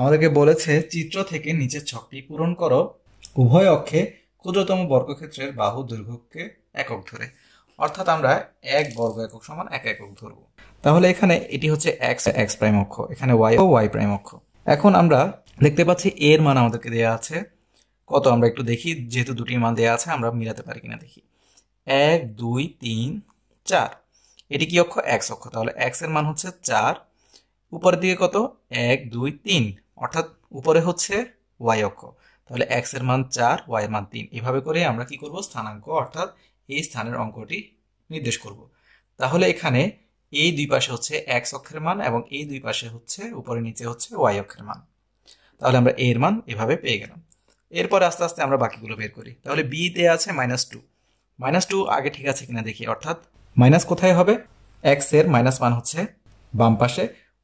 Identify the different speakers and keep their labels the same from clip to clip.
Speaker 1: আমাদেরকে বলেছে চিত্র থেকে নিচের ছকটি পূরণ করো উভয় অক্ষে ক্ষুদ্রতম বর্গক্ষেত্রের বাহু দৈর্ঘ্যকে একক ধরে অর্থাৎ আমরা এক বর্গ একক সমান এক একক ধরবো তাহলে এখানে এটি হচ্ছে এক্স এক্স প্রাইম অক্ষ এখানে ওয়াই ও ওয়াই প্রাইম অক্ষ এখন আমরা দেখতে পাচ্ছি এর মান আমাদেরকে দেওয়া আছে কত আমরা একটু দেখি যেহেতু দুটি মান দেওয়া আছে আমরা মিলাতে পারি কিনা দেখি এক দুই তিন চার এটি কি অক্ষ এক্স অক্ষ তাহলে এক্স এর মান হচ্ছে চার উপরের দিকে কত এক দুই তিন অর্থাৎ উপরে হচ্ছে ওয়াই অক্ষ তাহলে এক্স এর মান চার ওয়াই এর মান তিন এভাবে করে আমরা কি করব স্থানাঙ্ক অর্থাৎ এই স্থানের অঙ্কটি নির্দেশ করব তাহলে এখানে এই দুই পাশে হচ্ছে এক্স অক্ষের মান এবং এই দুই পাশে হচ্ছে উপরে নিচে হচ্ছে ওয়াই অক্ষের মান তাহলে আমরা এর মান এভাবে পেয়ে গেলাম এরপর আস্তে আস্তে আমরা বাকিগুলো বের করি তাহলে বি তে আছে মাইনাস টু মাইনাস টু আগে ঠিক আছে কিনা দেখি অর্থাৎ মাইনাস কোথায় হবে এক্স এর মাইনাস মান হচ্ছে বাম পাশে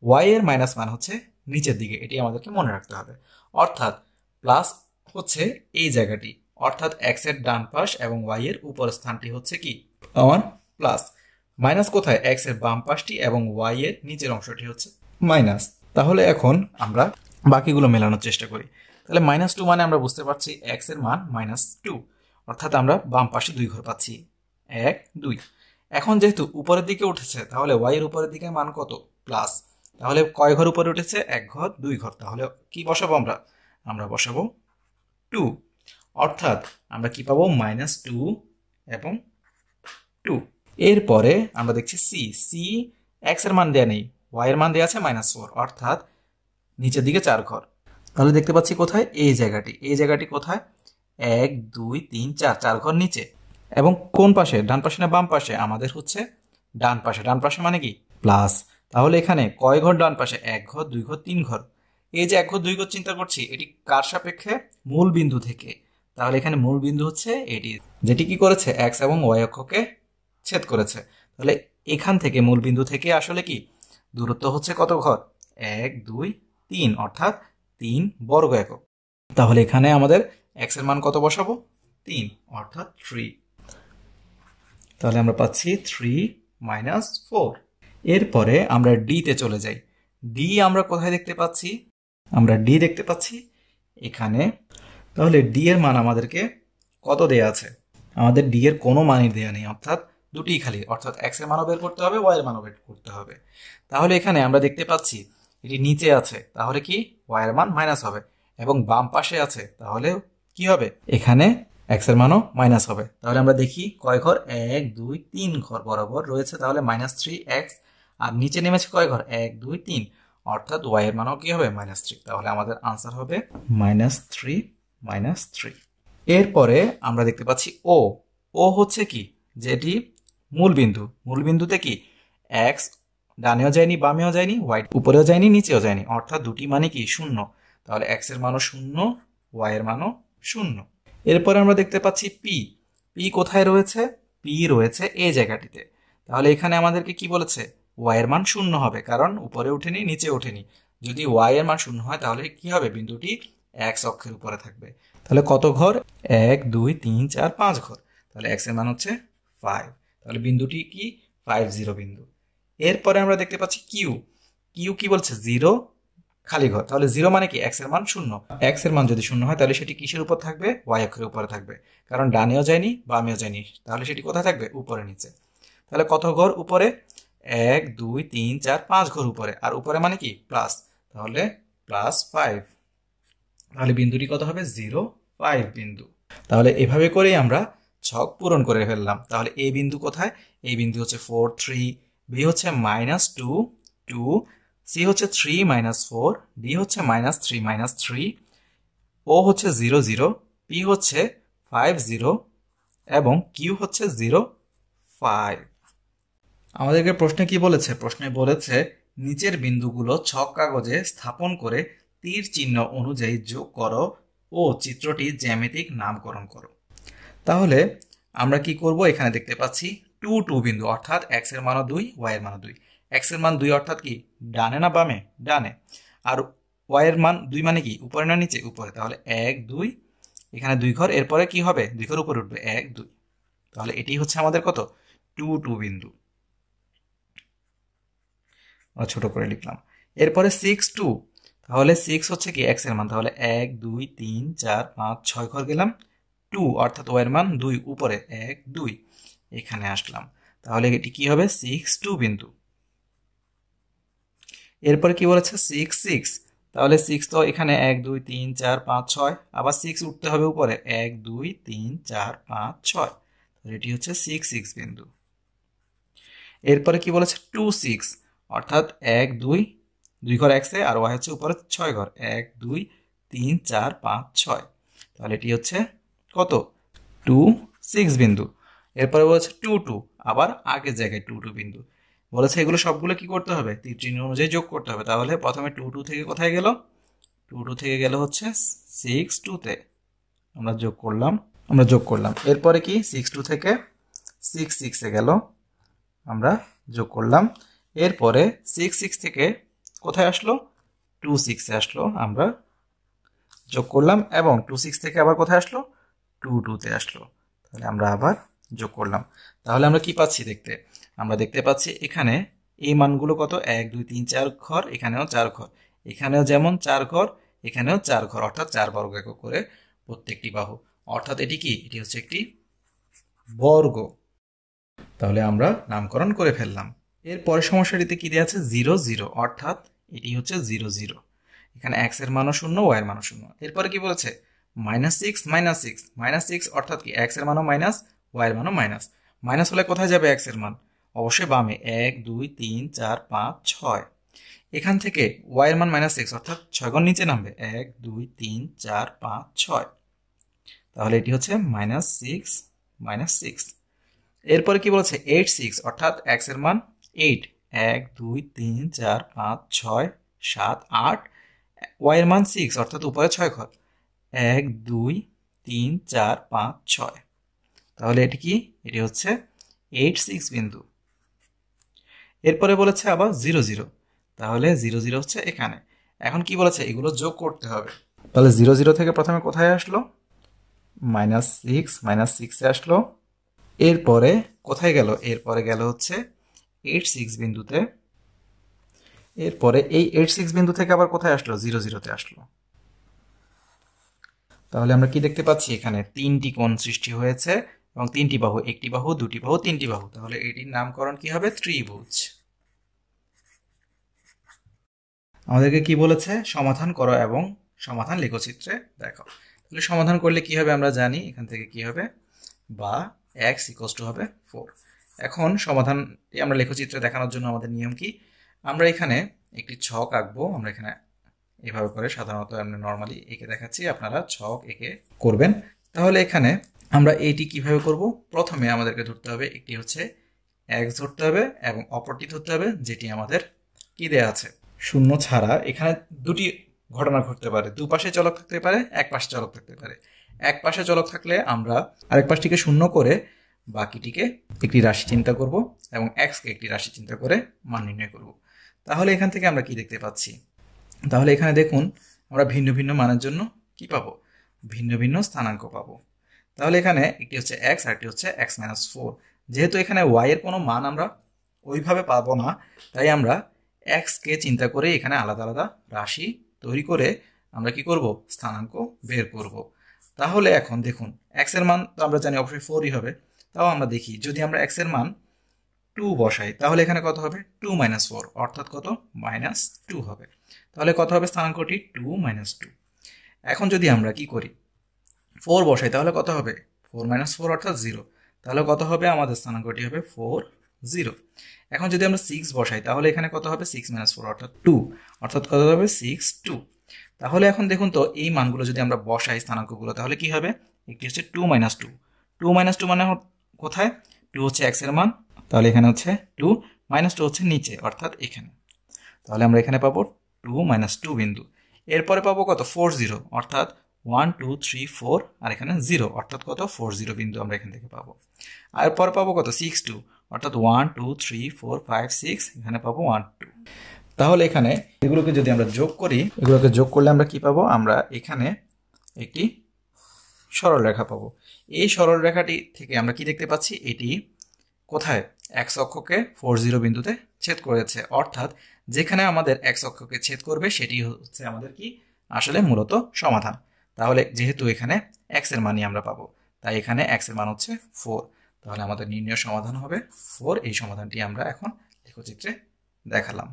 Speaker 1: ওয়াই এর মাইনাস মান হচ্ছে নিচের দিকে এটি আমাদেরকে মনে রাখতে হবে অর্থাৎ প্লাস হচ্ছে এই জায়গাটি অর্থাৎ এক্সের ডান পাশ এবং ওয়াই এর উপর স্থানটি হচ্ছে কি আমার প্লাস মাইনাস কোথায় এক্স এর বাম পাশটি এবং ওয়াই এর নিচের অংশটি হচ্ছে মাইনাস তাহলে এখন আমরা বাকিগুলো মেলানোর চেষ্টা করি তাহলে মাইনাস টু মানে আমরা বুঝতে পারছি এক্স এর মান মাইনাস টু অর্থাৎ আমরা বাম পাশে দুই ঘর পাচ্ছি এক দুই এখন যেহেতু উপরের দিকে উঠেছে তাহলে ওয়াই এর উপরের দিকে মান কত প্লাস তাহলে কয় ঘর উপরে উঠেছে এক ঘর দুই ঘর তাহলে কি বসাবো আমরা আমরা বসাবো টু অর্থাৎ আমরা কি পাবো মাইনাস টু এবং টু এরপরে আমরা দেখছি সি সি এক্স এর মান দেওয়া নেই ওয়াই এর মান দেয়া আছে মাইনাস ফোর অর্থাৎ নিচের দিকে চার ঘর তাহলে দেখতে পাচ্ছি কোথায় এই জায়গাটি এই জায়গাটি কোথায় এক দুই তিন চার চার ঘর নিচে এবং কোন পাশে ডান পাশে না বাম পাশে আমাদের হচ্ছে ডান পাশে ডান পাশে মানে কি প্লাস তাহলে এখানে কয় ঘর ডান পাশে এক ঘর দুই ঘর তিন ঘর এই যে এক ঘর দুই ঘর চিন্তা করছি এটি কার সাপেক্ষে মূল বিন্দু থেকে তাহলে এখানে মূল বিন্দু হচ্ছে এটি যেটি কি করেছে এক্স এবং ওয়াই অক্ষকে ছেদ করেছে তাহলে এখান থেকে মূল বিন্দু থেকে আসলে কি দূরত্ব হচ্ছে কত ঘর এক দুই তিন অর্থাৎ তিন বর্গ একক তাহলে এখানে আমাদের এক্স এর মান কত বসাবো তিন অর্থাৎ থ্রি তাহলে আমরা পাচ্ছি থ্রি মাইনাস ফোর এরপরে আমরা ডিতে চলে যাই ডি আমরা কোথায় দেখতে পাচ্ছি আমরা ডি দেখতে পাচ্ছি এখানে তাহলে ডি এর মান আমাদেরকে কত দেয়া আছে আমাদের ডি এর কোনো মানই দেয়া নেই অর্থাৎ দুটি খালি অর্থাৎ এক্স এর মানও বের করতে হবে ওয়াই এর মানও বের করতে হবে তাহলে এখানে আমরা দেখতে পাচ্ছি এটি নিচে আছে তাহলে কি ওয়াই এর মান মাইনাস হবে এবং বাম পাশে আছে তাহলে কি হবে এখানে এক্স এর মানও মাইনাস হবে তাহলে আমরা দেখি কয় ঘর এক দুই তিন ঘর বরাবর রয়েছে তাহলে মাইনাস থ্রি এক্স আর নিচে নেমেছে কয় ঘর এক দুই তিন অর্থাৎ ওয়াই এর মানও কি হবে মাইনাস থ্রি তাহলে আমাদের আনসার হবে মাইনাস থ্রি মাইনাস থ্রি এরপরে আমরা দেখতে পাচ্ছি ও ও হচ্ছে কি যেটি মূল বিন্দু মূল বিন্দুতে কি এক্স ডানেও যায়নি বামেও যায়নি হোয়াইট উপরেও যায়নি নিচেও যায়নি অর্থাৎ দুটি মানে কি শূন্য তাহলে এক্স এর মানও শূন্য ওয়াই এর মানও শূন্য এরপরে আমরা দেখতে পাচ্ছি পি পি কোথায় রয়েছে পি রয়েছে এই জায়গাটিতে তাহলে এখানে আমাদেরকে কি বলেছে ওয়াইয়ের মান শূন্য হবে কারণ উপরে ওঠেনি নিচে ওঠেনি যদি ওয়াইয়ের মান শূন্য হয় তাহলে কি হবে বিন্দুটি এক্স অক্ষের উপরে থাকবে তাহলে কত ঘর এক দুই তিন চার পাঁচ ঘর তাহলে এক্স এর মান হচ্ছে ফাইভ তাহলে বিন্দুটি কি ফাইভ জিরো বিন্দু এরপরে আমরা দেখতে পাচ্ছি কিউ কিউ কি বলছে জিরো খালি ঘর তাহলে জিরো মানে কি এক্স এর মান শূন্য এক্স এর মান যদি শূন্য হয় তাহলে সেটি কিসের উপর থাকবে ওয়াই অক্ষের উপরে থাকবে কারণ ডানেও যায়নি বামেও যায়নি তাহলে সেটি কোথায় থাকবে উপরে নিচে তাহলে কত ঘর উপরে এক দুই তিন চার পাঁচ ঘর উপরে আর উপরে মানে কি প্লাস তাহলে প্লাস ফাইভ তাহলে বিন্দুটি কত হবে জিরো ফাইভ বিন্দু তাহলে এভাবে করেই আমরা ছক পূরণ করে ফেললাম তাহলে এ বিন্দু কোথায় এ বিন্দু হচ্ছে ফোর থ্রি বি হচ্ছে মাইনাস টু টু সি হচ্ছে থ্রি মাইনাস ফোর ডি হচ্ছে minus three minus three O হচ্ছে জিরো জিরো পি হচ্ছে ফাইভ জিরো এবং কিউ হচ্ছে জিরো ফাইভ আমাদেরকে প্রশ্নে কি বলেছে প্রশ্নে বলেছে নিচের বিন্দুগুলো ছক কাগজে স্থাপন করে তীর চিহ্ন অনুযায়ী যোগ করো ও চিত্রটি জ্যামিতিক নামকরণ করো তাহলে আমরা কি করব এখানে দেখতে পাচ্ছি টু টু বিন্দু অর্থাৎ এক্স এর মানও দুই ওয়াই এর মানও দুই এক্স এর মান দুই অর্থাৎ কি ডানে না বামে ডানে আর ওয়াই এর মান দুই মানে কি উপরে না নিচে উপরে তাহলে এক দুই এখানে দুই ঘর এরপরে কি হবে দুই ঘর উপরে উঠবে এক দুই তাহলে এটি হচ্ছে আমাদের কত টু টু বিন্দু ছোট করে লিখলাম এরপরে সিক্স টু তাহলে সিক্স হচ্ছে কি এক্স এর মান তাহলে এক দুই তিন চার পাঁচ ছয় ঘর গেলাম টু অর্থাৎ ওয়ের মান দুই উপরে এক দুই এখানে আসলাম তাহলে এটি কি হবে সিক্স টু বিন্দু এরপরে কি বলেছে সিক্স সিক্স তাহলে সিক্স তো এখানে এক দুই তিন চার পাঁচ ছয় আবার সিক্স উঠতে হবে উপরে এক দুই তিন চার পাঁচ ছয় এটি হচ্ছে সিক্স সিক্স বিন্দু এরপরে কি বলেছে টু সিক্স অর্থাৎ এক দুই দুই ঘর একসে আর ওয়াই হচ্ছে উপরে ছয় ঘর এক দুই তিন চার পাঁচ ছয় তাহলে এটি হচ্ছে কত টু সিক্স বিন্দু এরপরে বলছে টু টু আবার আগের জায়গায় টু টু বিন্দু বলেছে এগুলো সবগুলো কি করতে হবে চিহ্ন অনুযায়ী যোগ করতে হবে তাহলে প্রথমে টু টু থেকে কোথায় গেল টু টু থেকে গেল হচ্ছে সিক্স টুতে আমরা যোগ করলাম আমরা যোগ করলাম এরপরে কি সিক্স টু থেকে সিক্স সিক্সে গেল আমরা যোগ করলাম এরপরে সিক্স সিক্স থেকে কোথায় আসলো টু সিক্সে আসলো আমরা যোগ করলাম এবং টু সিক্স থেকে আবার কোথায় আসলো টু টুতে আসলো তাহলে আমরা আবার যোগ করলাম তাহলে আমরা কি পাচ্ছি দেখতে আমরা দেখতে পাচ্ছি এখানে এই মানগুলো কত এক দুই তিন চার ঘর এখানেও চার ঘর এখানেও যেমন চার ঘর এখানেও চার ঘর অর্থাৎ চার বর্গ একক করে প্রত্যেকটি বাহু অর্থাৎ এটি কি এটি হচ্ছে একটি বর্গ তাহলে আমরা নামকরণ করে ফেললাম এর পরের সমস্যাটিতে কী দেওয়া আছে জিরো জিরো অর্থাৎ এটি হচ্ছে জিরো জিরো এখানে এক্স এর মানও শূন্য ওয়াই এর মানও শূন্য এরপরে কি বলেছে minus six minus six minus six অর্থাৎ কি এক্স এর মানও মাইনাস ওয়াই এর মানও মাইনাস মাইনাস হলে কোথায় যাবে এক্স এর মান অবশ্যই বামে এক দুই তিন চার পাঁচ ছয় এখান থেকে ওয়াই এর মান মাইনাস সিক্স অর্থাৎ ছয় নিচে নামবে এক দুই তিন চার পাঁচ ছয় তাহলে এটি হচ্ছে মাইনাস সিক্স মাইনাস সিক্স এরপরে কি বলছে এইট সিক্স অর্থাৎ এক্স এর মান এইট এক দুই তিন চার পাঁচ ছয় সাত আট ওয়াইয়ের মান সিক্স অর্থাৎ উপরে ছয় ঘর এক দুই তিন চার পাঁচ ছয় তাহলে এটি কি এটি হচ্ছে এইট সিক্স বিন্দু এরপরে বলেছে আবার জিরো জিরো তাহলে জিরো জিরো হচ্ছে এখানে এখন কি বলেছে এগুলো যোগ করতে হবে তাহলে জিরো জিরো থেকে প্রথমে কোথায় আসলো মাইনাস সিক্স মাইনাস সিক্সে আসলো এরপরে কোথায় গেল এরপরে গেল হচ্ছে এইট সিক্স বিন্দুতে এরপরে এই এইট সিক্স বিন্দু থেকে আবার কোথায় আসলো জিরো জিরোতে আসলো তাহলে আমরা কি দেখতে পাচ্ছি এখানে তিনটি কোণ সৃষ্টি হয়েছে এবং তিনটি বাহু একটি বাহু দুটি বাহু তিনটি বাহু তাহলে এটির নামকরণ কি হবে ত্রিভুজ আমাদেরকে কি বলেছে সমাধান করো এবং সমাধান লেখচিত্রে দেখো তাহলে সমাধান করলে কি হবে আমরা জানি এখান থেকে কি হবে বা এক্স ইকোস টু হবে ফোর এখন সমাধান আমরা লেখচিত্রে দেখানোর জন্য আমাদের নিয়ম কি আমরা এখানে একটি ছক আঁকবো আমরা এখানে এভাবে করে সাধারণত আমরা নর্মালি একে দেখাচ্ছি আপনারা ছক একে করবেন তাহলে এখানে আমরা এটি কিভাবে করব প্রথমে আমাদেরকে ধরতে হবে একটি হচ্ছে এক ধরতে হবে এবং অপরটি ধরতে হবে যেটি আমাদের কি দেয়া আছে শূন্য ছাড়া এখানে দুটি ঘটনা ঘটতে পারে দুপাশে চলক থাকতে পারে এক পাশে চলক থাকতে পারে এক পাশে চলক থাকলে আমরা আরেক পাশটিকে শূন্য করে বাকিটিকে একটি রাশি চিন্তা করব এবং এক্সকে একটি রাশি চিন্তা করে মান নির্ণয় করব তাহলে এখান থেকে আমরা কি দেখতে পাচ্ছি তাহলে এখানে দেখুন আমরা ভিন্ন ভিন্ন মানের জন্য কি পাবো ভিন্ন ভিন্ন স্থানাঙ্ক পাবো তাহলে এখানে একটি হচ্ছে এক্স আর একটি হচ্ছে এক্স মাইনাস ফোর যেহেতু এখানে ওয়াই এর কোনো মান আমরা ওইভাবে পাবো না তাই আমরা এক্সকে চিন্তা করে এখানে আলাদা আলাদা রাশি তৈরি করে আমরা কি করব স্থানাঙ্ক বের করব তাহলে এখন দেখুন এক্স এর মান তো আমরা জানি অবশ্যই ফোরই হবে তাও আমরা দেখি যদি আমরা এক্স এর মান টু বসাই তাহলে এখানে কত হবে টু মাইনাস ফোর অর্থাৎ কত মাইনাস টু হবে তাহলে কত হবে স্থানাঙ্কটি টু মাইনাস টু এখন যদি আমরা কি করি ফোর বসাই তাহলে কত হবে ফোর মাইনাস ফোর অর্থাৎ জিরো তাহলে কত হবে আমাদের স্থানাঙ্কটি হবে ফোর জিরো এখন যদি আমরা সিক্স বসাই তাহলে এখানে কত হবে সিক্স মাইনাস ফোর অর্থাৎ টু অর্থাৎ কত হবে সিক্স টু তাহলে এখন দেখুন তো এই মানগুলো যদি আমরা বসাই স্থানাঙ্কগুলো তাহলে কি হবে একটি হচ্ছে two minus two two minus two মানে কোথায় টু হচ্ছে এক্স এর মান তাহলে এখানে হচ্ছে টু মাইনাস টু হচ্ছে নিচে অর্থাৎ এখানে তাহলে আমরা এখানে পাবো টু মাইনাস টু বিন্দু এরপরে পাবো কত ফোর জিরো অর্থাৎ ওয়ান টু থ্রি ফোর আর এখানে জিরো অর্থাৎ কত ফোর জিরো বিন্দু আমরা এখান থেকে পাবো আর পরে পাবো কত সিক্স টু অর্থাৎ one two three four five six এখানে পাবো ওয়ান টু তাহলে এখানে এগুলোকে যদি আমরা যোগ করি এগুলোকে যোগ করলে আমরা কি পাবো আমরা এখানে একটি সরলরেখা পাবো এই সরল রেখাটি থেকে আমরা কি দেখতে পাচ্ছি এটি কোথায় এক অক্ষকে ফোর জিরো বিন্দুতে ছেদ করেছে অর্থাৎ যেখানে আমাদের এক অক্ষকে ছেদ করবে সেটি হচ্ছে আমাদের কি
Speaker 2: আসলে মূলত সমাধান
Speaker 1: তাহলে যেহেতু এখানে এক্স এর মানই আমরা পাবো তাই এখানে এক্স এর মান হচ্ছে ফোর তাহলে আমাদের নির্ণয় সমাধান হবে ফোর এই সমাধানটি আমরা এখন লেখচিত্রে দেখালাম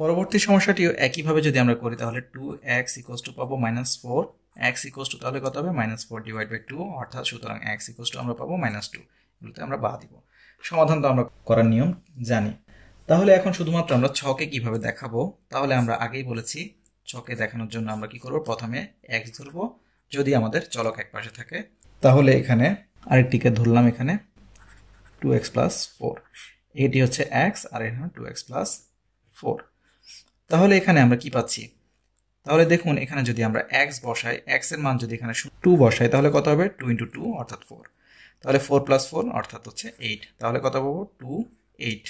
Speaker 1: পরবর্তী সমস্যাটিও একইভাবে যদি আমরা করি তাহলে টু এক্স ইকোয়াল টু পাবো minus four x equals two তাহলে কত হবে minus four divide by two অর্থাৎ সুতরাং এক্স ইকোস টু আমরা পাবো মাইনাস টু এগুলোতে আমরা বা দিব সমাধান তো আমরা করার নিয়ম জানি তাহলে এখন শুধুমাত্র আমরা ছকে কিভাবে দেখাবো তাহলে আমরা আগেই বলেছি ছকে দেখানোর জন্য আমরা কি করব প্রথমে এক্স ধরবো যদি আমাদের চলক এক পাশে থাকে তাহলে এখানে আরেকটিকে ধরলাম এখানে টু এক্স প্লাস ফোর এটি হচ্ছে এক্স আর এখানে টু এক্স প্লাস ফোর তাহলে এখানে আমরা কি পাচ্ছি তাহলে দেখুন এখানে যদি আমরা এক্স বসাই এক্স এর মান যদি এখানে টু বসাই তাহলে কত হবে টু ইন্টু টু অর্থাৎ ফোর তাহলে ফোর প্লাস ফোর অর্থাৎ হচ্ছে এইট তাহলে কত পাবো টু এইট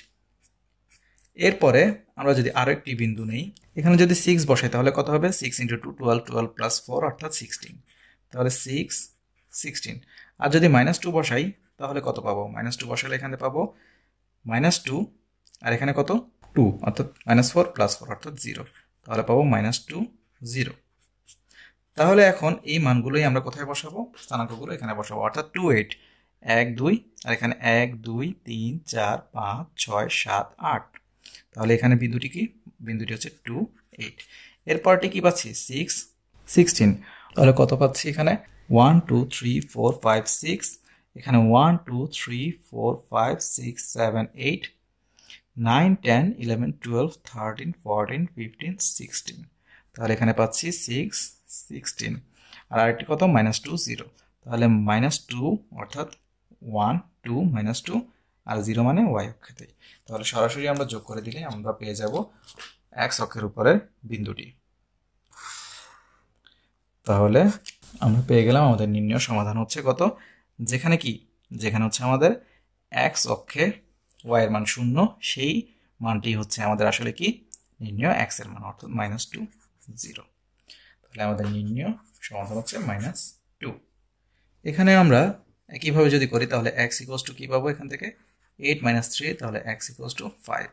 Speaker 1: এরপরে আমরা যদি আরও একটি বিন্দু নেই এখানে যদি সিক্স বসাই তাহলে কত হবে six into two twelve twelve plus four অর্থাৎ সিক্সটিন তাহলে সিক্স সিক্সটিন আর যদি মাইনাস টু বসাই তাহলে কত পাবো মাইনাস টু বসালে এখানে পাবো মাইনাস টু আর এখানে কত টু অর্থাৎ মাইনাস ফোর প্লাস ফোর অর্থাৎ জিরো তাহলে পাবো মাইনাস টু জিরো তাহলে এখন এই মানগুলোই আমরা কোথায় বসাবো স্থানাঙ্কগুলো এখানে বসাবো অর্থাৎ টু এইট এক দুই আর এখানে এক দুই তিন চার পাঁচ ছয় সাত আট তাহলে এখানে বিন্দুটি কি বিন্দুটি হচ্ছে টু এইট এরপরটি কি পাচ্ছি সিক্স সিক্সটিন তাহলে কত পাচ্ছি এখানে one two three four five six এখানে one two three four five six seven eight nine ten eleven twelve thirteen fourteen fifteen sixteen তাহলে এখানে পাচ্ছি সিক্স সিক্সটিন আর আরেকটি কত মাইনাস টু জিরো তাহলে মাইনাস টু অর্থাৎ ওয়ান টু মাইনাস টু আর জিরো মানে ওয়াই অক্ষেতেই তাহলে সরাসরি আমরা যোগ করে দিলে আমরা পেয়ে যাব এক্স অক্ষের উপরে বিন্দুটি তাহলে আমরা পেয়ে গেলাম আমাদের নির্ণয় সমাধান হচ্ছে কত যেখানে কি যেখানে হচ্ছে আমাদের এক্স অক্ষে ওয়াইয়ের মান শূন্য সেই মানটি হচ্ছে আমাদের আসলে কি নির্ণয় এক্সের মান অর্থাৎ মাইনাস টু জিরো তাহলে আমাদের নির্ণয় সমাধান হচ্ছে মাইনাস টু এখানে আমরা একইভাবে যদি করি তাহলে এক্স ইকোয়াস টু কী পাবো এখান থেকে এইট মাইনাস থ্রি তাহলে এক্স ইকোয়াস টু ফাইভ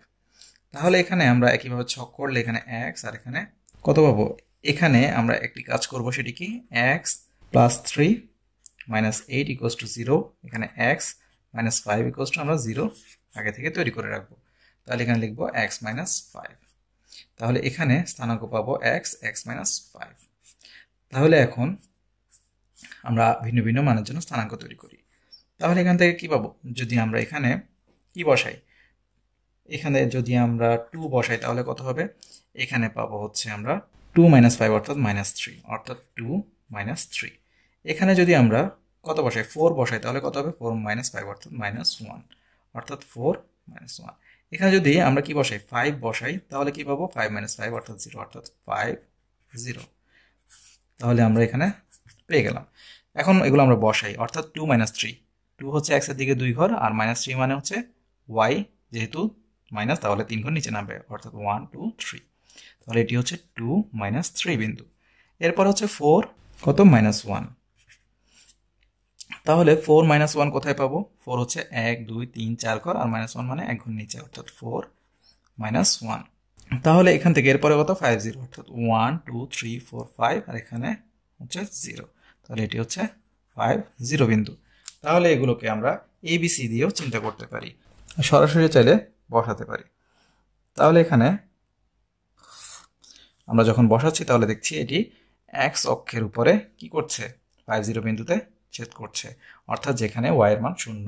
Speaker 1: তাহলে এখানে আমরা একইভাবে ছক করলে এখানে এক্স আর এখানে কত পাবো এখানে আমরা একটি কাজ করব সেটি কি x plus three minus eight equals two zero এখানে x minus five equals two আমরা জিরো আগে থেকে তৈরি করে রাখবো তাহলে এখানে লিখবো এক্স মাইনাস ফাইভ তাহলে এখানে স্থানাঙ্ক পাবো এক্স এক্স মাইনাস ফাইভ তাহলে এখন আমরা ভিন্ন ভিন্ন মানের জন্য স্থানাঙ্ক তৈরি করি তাহলে এখান থেকে কি পাবো যদি আমরা এখানে কি বসাই এখানে যদি আমরা টু বসাই তাহলে কত হবে এখানে পাবো হচ্ছে আমরা টু মাইনাস ফাইভ অর্থাৎ মাইনাস থ্রি অর্থাৎ টু মাইনাস থ্রি এখানে যদি আমরা কত বসাই ফোর বসাই তাহলে কত হবে ফোর মাইনাস ফাইভ অর্থাৎ মাইনাস ওয়ান অর্থাৎ ফোর মাইনাস ওয়ান এখানে যদি আমরা কি বসাই ফাইভ বসাই তাহলে কি পাবো ফাইভ মাইনাস ফাইভ অর্থাৎ জিরো অর্থাৎ ফাইভ জিরো তাহলে আমরা এখানে পেয়ে গেলাম এখন এগুলো আমরা বসাই অর্থাৎ টু মাইনাস থ্রি টু হচ্ছে এক্সের দিকে দুই ঘর আর মাইনাস থ্রি মানে হচ্ছে ওয়াই যেহেতু মাইনাস তাহলে তিন ঘর নিচে নামবে অর্থাৎ ওয়ান টু থ্রি তাহলে এটি হচ্ছে টু মাইনাস থ্রি বিন্দু এরপর হচ্ছে ফোর কত মাইনাস ওয়ান তাহলে ফোর মাইনাস ওয়ান কোথায় পাবো ফোর হচ্ছে এক দুই তিন চার ঘর আর মাইনাস ওয়ান মানে এক ঘর নিচে অর্থাৎ ফোর মাইনাস ওয়ান তাহলে এখান থেকে এরপরে কত ফাইভ জিরো অর্থাৎ one two three four five আর এখানে হচ্ছে জিরো তাহলে এটি হচ্ছে ফাইভ জিরো বিন্দু তাহলে এগুলোকে আমরা এবিসি দিয়েও চিন্তা করতে পারি সরাসরি চাইলে বসাতে পারি তাহলে এখানে আমরা যখন বসাচ্ছি তাহলে দেখছি এটি এক্স অক্ষের উপরে কি করছে ফাইভ জিরো বিন্দুতে ছেদ করছে অর্থাৎ যেখানে ওয়াই এর মান শূন্য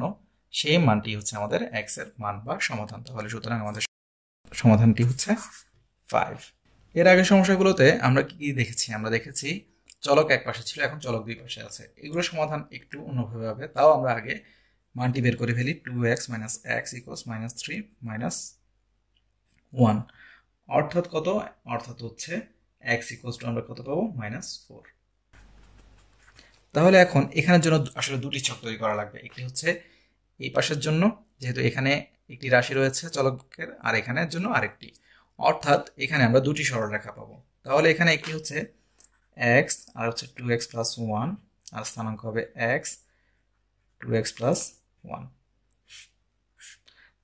Speaker 1: সেই মানটি হচ্ছে আমাদের এক্স এর মান বা সমাধান তাহলে সুতরাং আমাদের সমাধানটি হচ্ছে ফাইভ এর আগের সমস্যাগুলোতে আমরা কি কি দেখেছি আমরা দেখেছি চলক এক পাশে ছিল এখন চলক দুই পাশে আছে এগুলো সমাধান একটু অন্যভাবে হবে তাও আমরা আগে মানটি বের করে ফেলি two x minus x equals minus three minus one অর্থাৎ কত অর্থাৎ হচ্ছে এক্স ইকোস টু আমরা কত পাবো মাইনাস ফোর তাহলে এখন এখানের জন্য আসলে দুটি ছক তৈরি করা লাগবে একটি হচ্ছে এই পাশের জন্য যেহেতু এখানে একটি রাশি রয়েছে চলকের আর এখানের জন্য আরেকটি অর্থাৎ এখানে আমরা দুটি সরলরেখা পাবো তাহলে এখানে একটি হচ্ছে এক্স আর হচ্ছে টু এক্স প্লাস ওয়ান আর স্থানাঙ্ক হবে x two x plus one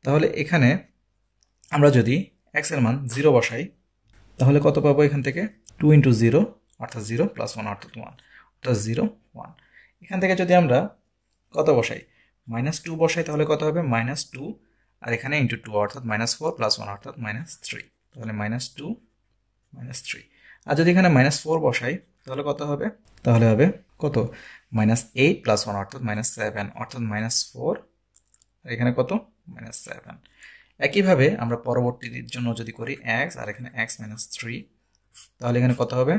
Speaker 1: তাহলে এখানে আমরা যদি এক্স এর মান জিরো বসাই তাহলে কত পাবো এখান থেকে টু ইন্টু জিরো অর্থাৎ জিরো প্লাস ওয়ান অর্থাৎ ওয়ান অর্থাৎ জিরো ওয়ান এখান থেকে যদি আমরা কত বসাই মাইনাস টু বসাই তাহলে কত হবে মাইনাস টু আর এখানে ইন্টু টু অর্থাৎ মাইনাস ফোর প্লাস ওয়ান অর্থাৎ মাইনাস থ্রি তাহলে মাইনাস টু মাইনাস থ্রি আর যদি এখানে মাইনাস ফোর বসাই তাহলে কত হবে তাহলে হবে কত মাইনাস এইট প্লাস ওয়ান অর্থাৎ মাইনাস সেভেন অর্থাৎ মাইনাস ফোর আর এখানে কত মাইনাস সেভেন একইভাবে আমরা পরবর্তীর জন্য যদি করি এক্স আর এখানে এক্স মাইনাস থ্রি তাহলে এখানে কত হবে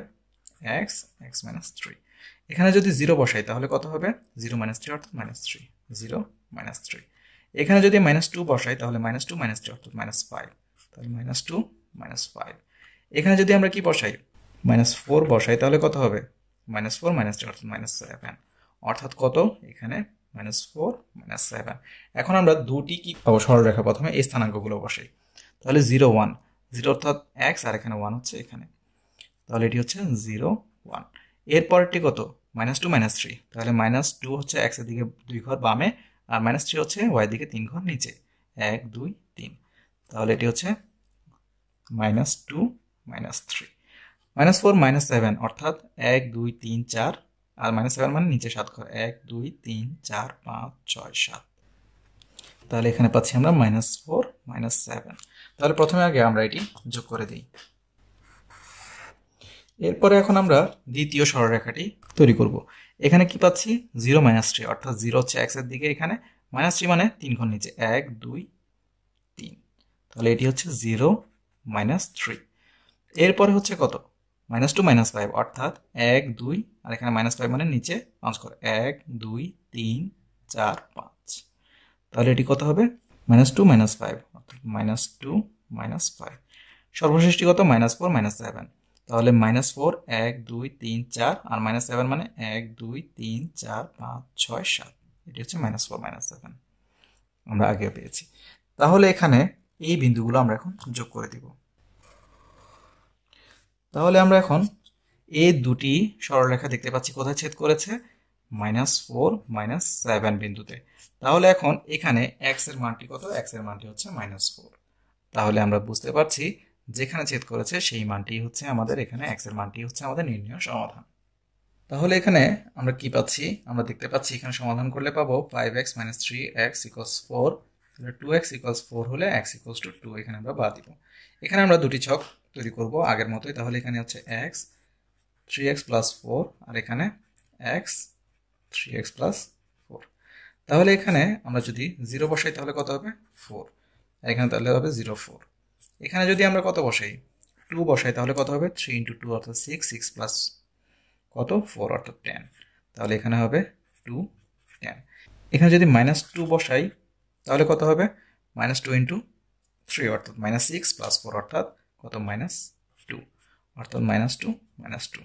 Speaker 1: এক্স এক্স মাইনাস থ্রি এখানে যদি জিরো বসাই তাহলে কত হবে জিরো মাইনাস থ্রি অর্থাৎ minus three zero minus three এখানে যদি মাইনাস টু বসাই তাহলে মাইনাস টু মাইনাস থ্রি অর্থাৎ মাইনাস ফাইভ তাহলে মাইনাস টু মাইনাস ফাইভ এখানে যদি আমরা কি বসাই মাইনাস ফোর বসাই তাহলে কত হবে মাইনাস ফোর মাইনাস থ্রি অর্থাৎ মাইনাস সেভেন অর্থাৎ কত এখানে মাইনাস ফোর মাইনাস সেভেন এখন আমরা দুটি কি পাবো সরলরেখা প্রথমে এই স্থানাঙ্কগুলো বসাই তাহলে জিরো ওয়ান জিরো অর্থাৎ এক্স আর এখানে ওয়ান হচ্ছে এখানে তাহলে এটি হচ্ছে জিরো ওয়ান এর পরেরটি কত মাইনাস টু মাইনাস থ্রি তাহলে মাইনাস টু হচ্ছে এক্সের দিকে দুই ঘর বামে আর মাইনাস থ্রি হচ্ছে ওয়াই দিকে তিন ঘর নিচে এক দুই তিন তাহলে এটি হচ্ছে minus two minus three minus four minus seven অর্থাৎ এক দুই তিন চার আর মাইনাস সেভেন মানে নিচে সাত ঘর এক দুই তিন চার পাঁচ ছয় সাত তাহলে এখানে পাচ্ছি আমরা মাইনাস ফোর মাইনাস সেভেন তাহলে প্রথমে আগে আমরা এটি যোগ করে দিই এরপরে এখন আমরা দ্বিতীয় সরলরেখাটি তৈরি করব এখানে কি পাচ্ছি জিরো মাইনাস থ্রি অর্থাৎ জিরো হচ্ছে এক্সের দিকে এখানে মাইনাস থ্রি মানে তিন ঘন নিচে এক দুই তিন তাহলে এটি হচ্ছে জিরো মাইনাস থ্রি এরপরে হচ্ছে কত মাইনাস টু মাইনাস ফাইভ অর্থাৎ এক দুই আর এখানে মাইনাস ফাইভ মানে নিচে পাঁচ করে এক দুই তিন চার পাঁচ তাহলে এটি কত হবে মাইনাস টু মাইনাস ফাইভ অর্থাৎ মাইনাস টু মাইনাস ফাইভ সর্বশেষটি কত মাইনাস ফোর মাইনাস সেভেন তাহলে মাইনাস ফোর এক দুই তিন চার আর মাইনাস সেভেন মানে এক দুই তিন চার পাঁচ ছয় সাত এটি হচ্ছে মাইনাস ফোর মাইনাস সেভেন আমরা আগেও পেয়েছি তাহলে এখানে এই বিন্দুগুলো আমরা এখন যোগ করে দিব তাহলে আমরা এখন এই দুটি সরলরেখা দেখতে পাচ্ছি কোথায় ছেদ করেছে মাইনাস ফোর মাইনাস সেভেন বিন্দুতে তাহলে এখন এখানে এক্স এর মানটি কত এক্স এর মানটি হচ্ছে মাইনাস ফোর তাহলে আমরা বুঝতে পারছি যেখানে ছেদ করেছে সেই মানটি হচ্ছে আমাদের এখানে এক্স এর মানটি হচ্ছে আমাদের নির্ণয় সমাধান তাহলে এখানে আমরা কি পাচ্ছি আমরা দেখতে পাচ্ছি এখানে সমাধান করলে পাবো five x minus three x equals four তাহলে টু এক্স ইকোয়াস ফোর হলে এক্স ইকোয়াস টু টু এখানে আমরা বা দিব এখানে আমরা দুটি ছক তৈরি করব আগের মতোই তাহলে এখানে হচ্ছে x three x plus four আর এখানে x three x plus four তাহলে এখানে আমরা যদি জিরো বসাই তাহলে কত হবে ফোর এখানে তাহলে হবে জিরো ফোর এখানে যদি আমরা কত বসাই টু বসাই তাহলে কত হবে থ্রি ইন্টু টু অর্থাৎ সিক্স সিক্স প্লাস কত ফোর অর্থাৎ টেন তাহলে এখানে হবে টু টেন এখানে যদি মাইনাস টু বসাই তাহলে কত হবে মাইনাস টু ইন্টু থ্রি অর্থাৎ মাইনাস সিক্স প্লাস ফোর অর্থাৎ কত মাইনাস টু অর্থাৎ মাইনাস টু মাইনাস টু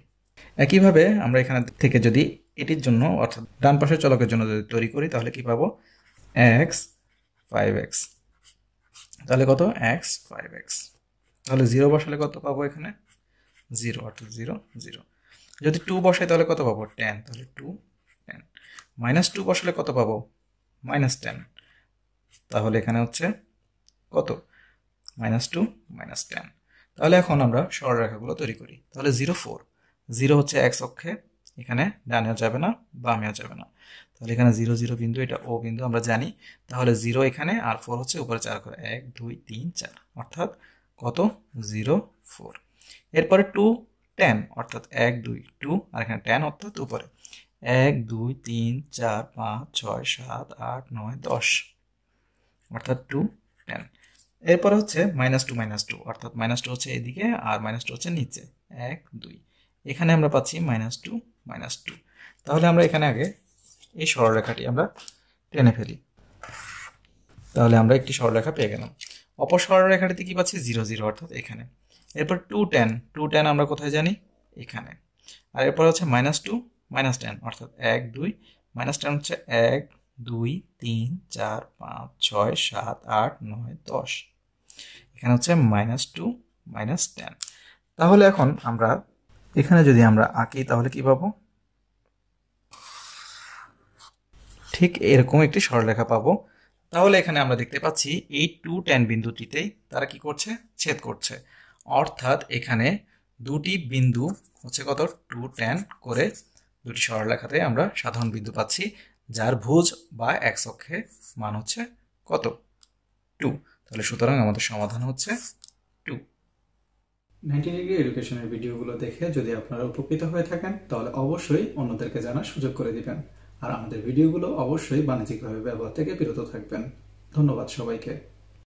Speaker 1: একইভাবে আমরা এখানে থেকে যদি এটির জন্য অর্থাৎ ডান পাশের চলকের জন্য যদি তৈরি করি তাহলে কি পাবো এক্স ফাইভ এক্স তাহলে কত এক্স ফাইভ এক্স তাহলে জিরো বসালে কত পাবো এখানে জিরো অর্থাৎ জিরো জিরো যদি টু বসাই তাহলে কত পাবো টেন তাহলে টু টেন মাইনাস টু বসালে কত পাবো মাইনাস টেন তাহলে এখানে হচ্ছে কত মাইনাস টু মাইনাস টেন তাহলে এখন আমরা সরলরেখাগুলো তৈরি করি তাহলে জিরো ফোর জিরো হচ্ছে এক্স অক্ষে এখানে ডানেও যাবে না বামেও যাবে না তাহলে এখানে জিরো জিরো বিন্দু এটা ও বিন্দু আমরা জানি তাহলে জিরো এখানে আর ফোর হচ্ছে উপরে চার করে এক দুই তিন চার অর্থাৎ কত জিরো ফোর এরপরে টু টেন অর্থাৎ এক দুই টু আর এখানে টেন অর্থাৎ উপরে এক দুই তিন চার পাঁচ ছয় সাত আট নয় দশ অর্থাৎ টু টেন এরপরে হচ্ছে মাইনাস টু মাইনাস টু অর্থাৎ মাইনাস টু হচ্ছে এদিকে আর মাইনাস টু হচ্ছে নিচে এক দুই এখানে আমরা পাচ্ছি মাইনাস টু মাইনাস টু তাহলে আমরা এখানে আগে এই সরলরেখাটি আমরা টেনে ফেলি তাহলে আমরা একটি সরলরেখা পেয়ে গেলাম অপর সরলরেখাটিতে কি পাচ্ছি জিরো জিরো অর্থাৎ এখানে এরপর টু টেন টু টেন আমরা কোথায় জানি এখানে আর এরপর হচ্ছে মাইনাস টু মাইনাস টেন অর্থাৎ এক দুই মাইনাস টেন হচ্ছে এক দুই তিন চার পাঁচ ছয় সাত আট নয় দশ এখানে হচ্ছে মাইনাস টু মাইনাস টেন তাহলে এখন আমরা এখানে যদি আমরা আঁকি তাহলে কী পাবো ঠিক এরকম একটি সরলরেখা পাবো তাহলে এখানে আমরা দেখতে পাচ্ছি এই টু টেন বিন্দুটিতেই তারা কি করছে ছেদ করছে অর্থাৎ এখানে দুটি বিন্দু হচ্ছে কত টু টেন করে দুটি সরলরেখাতে আমরা সাধারণ বিন্দু পাচ্ছি যার ভুজ বা এক সক্ষে মান হচ্ছে কত টু তাহলে সুতরাং আমাদের সমাধান হচ্ছে টু নাইনটি ডিগ্রি এডুকেশনের ভিডিওগুলো দেখে যদি আপনারা উপকৃত হয়ে থাকেন তাহলে অবশ্যই অন্যদেরকে জানার সুযোগ করে দেবেন আর আমাদের ভিডিওগুলো অবশ্যই বাণিজ্যিকভাবে ব্যবহার থেকে বিরত থাকবেন ধন্যবাদ সবাইকে